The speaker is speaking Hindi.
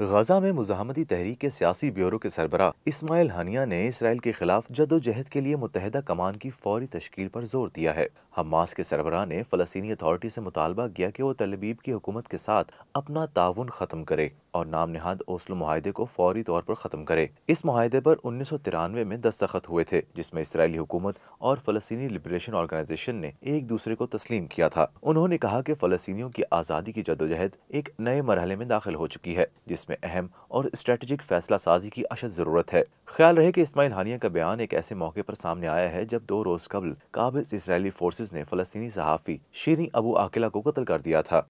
गजा में मुजामती तहरीक के सियासी ब्यूरो के सरबरा इसमाइल हनिया ने इसराइल के खिलाफ जदोजहद के लिए मुतहदा कमान की फौरी तश्ल पर जोर दिया है हमास के सरबरा ने फलस्तनी अथॉरिटी से मुतालबा किया कि वो तलबीब की हुकूमत के साथ अपना ताउन ख़त्म करे और नाम नहाद ओस्लो माहे को फौरी तौर पर ख़त्म करे इस माहे पर उन्नीस सौ तिरानवे में दस्तखत हुए थे जिसमें इसराइली हुकूमत और फलस्तनी लिबरेशन ऑर्गेनाइजेशन ने एक दूसरे को तस्लीम किया था उन्होंने कहा कि फलस्तियों की आज़ादी की जदोजहद एक नए मरहले में दाखिल हो चुकी है जिसमें अहम और स्ट्रेटेजिक फैसला साजी की अशद ज़रूरत है ख्याल रहे कि इसमाइल हानिया का बयान एक ऐसे मौके पर सामने आया है जब दो रोज़ कबल काबिज इसराइली फोर्सेज ने फलस्तनी सहाफ़ी शीरी अबू आकिला को कत्ल कर दिया था